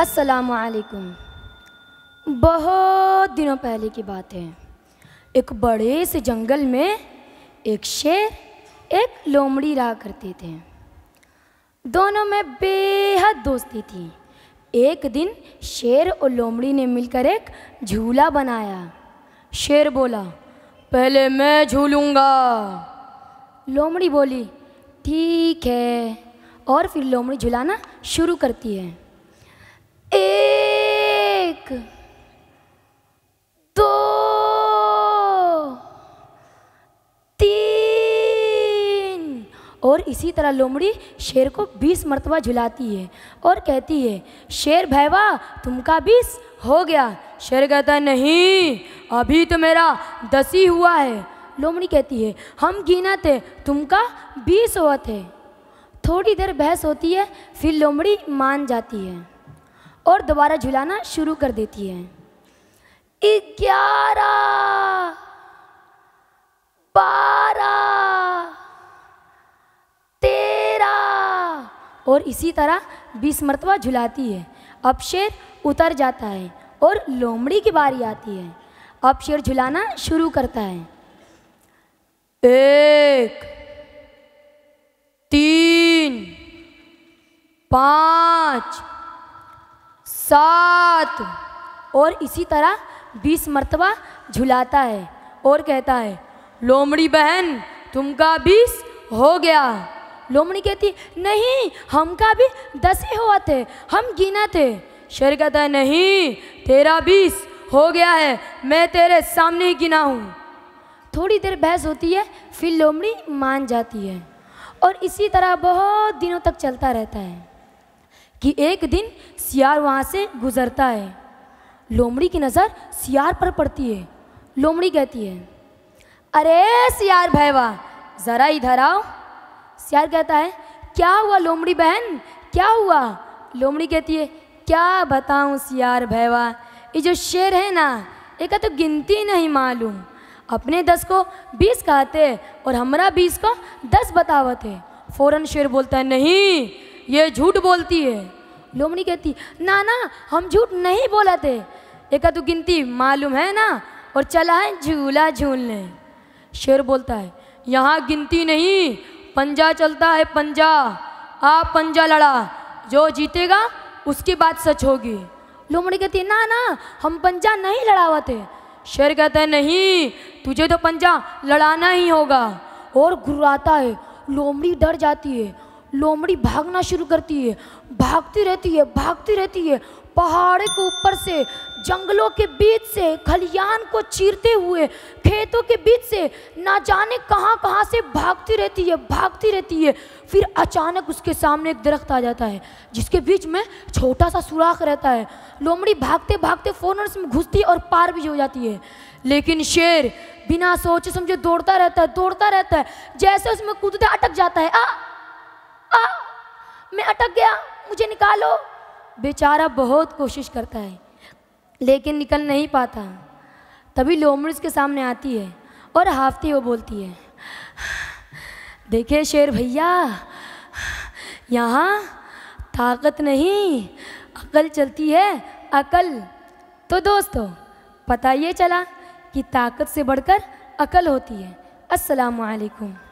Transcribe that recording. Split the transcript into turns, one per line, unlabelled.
असलकुम बहुत दिनों पहले की बात है एक बड़े से जंगल में एक शेर एक लोमड़ी रहा करते थे दोनों में बेहद दोस्ती थी एक दिन शेर और लोमड़ी ने मिलकर एक झूला बनाया शेर बोला पहले मैं झूलूँगा लोमड़ी बोली ठीक है और फिर लोमड़ी झुलाना शुरू करती है एक दो तीन और इसी तरह लोमड़ी शेर को बीस मरतबा झुलाती है और कहती है शेर भैवा तुमका बीस हो गया शेर कहता नहीं अभी तो मेरा दस ही हुआ है लोमड़ी कहती है हम गिना थे तुमका बीस हुआ थे थोड़ी देर बहस होती है फिर लोमड़ी मान जाती है और दोबारा झुलाना शुरू कर देती है ग्यारह बारह तेरह और इसी तरह बीस मरतबा झुलाती है अब शेर उतर जाता है और लोमड़ी की बारी आती है अब शेर झुलाना शुरू करता है एक तीन पाँच सात और इसी तरह बीस मरतबा झुलाता है और कहता है लोमड़ी बहन तुमका बीस हो गया लोमड़ी कहती नहीं हम का भी दस ही हुआ थे हम गिना थे शेर कहता है नहीं तेरा बीस हो गया है मैं तेरे सामने ही गिना हूँ थोड़ी देर बहस होती है फिर लोमड़ी मान जाती है और इसी तरह बहुत दिनों तक चलता रहता है कि एक दिन सियार वहाँ से गुजरता है लोमड़ी की नज़र सियार पर पड़ती है लोमड़ी कहती है अरे सियार भैया ज़रा इधर आओ सियार कहता है क्या हुआ लोमड़ी बहन क्या हुआ लोमड़ी कहती है क्या बताऊँ सियार भैया ये जो शेर है ना एक तो गिनती नहीं मालूम अपने दस को बीस कहते और हमारा बीस को दस बतावत है फ़ौरन शेर बोलता है नहीं ये झूठ बोलती है लोमड़ी कहती ना ना हम झूठ नहीं बोला थे एक तो गिनती मालूम है ना और चला है झूला झूलने शेर बोलता है यहाँ गिनती नहीं पंजा चलता है पंजा आ पंजा लड़ा जो जीतेगा उसकी बात सच होगी लोमड़ी कहती ना ना हम पंजा नहीं लड़ा हुआ थे शेर कहता है नहीं तुझे तो पंजा लड़ाना ही होगा और घुराता है लोमड़ी डर जाती है लोमड़ी भागना शुरू करती है भागती रहती है भागती रहती है पहाड़ के ऊपर से जंगलों के बीच से खलियान को चीरते हुए खेतों के बीच से ना जाने कहाँ कहाँ से भागती रहती है भागती रहती है फिर अचानक उसके सामने एक दरख्त आ जाता है जिसके बीच में छोटा सा सुराख रहता है लोमड़ी भागते भागते फोन उसमें घुसती और पार भी हो जाती है लेकिन शेर बिना सोचे समझे दौड़ता रहता है दौड़ता रहता है जैसे उसमें कूदता अटक जाता है आ आ, मैं अटक गया मुझे निकालो बेचारा बहुत कोशिश करता है लेकिन निकल नहीं पाता तभी लोमड़ के सामने आती है और हाफती वो बोलती है देखे शेर भैया यहाँ ताकत नहीं अकल चलती है अकल तो दोस्तों पता ये चला कि ताकत से बढ़कर अकल होती है अस्सलाम वालेकुम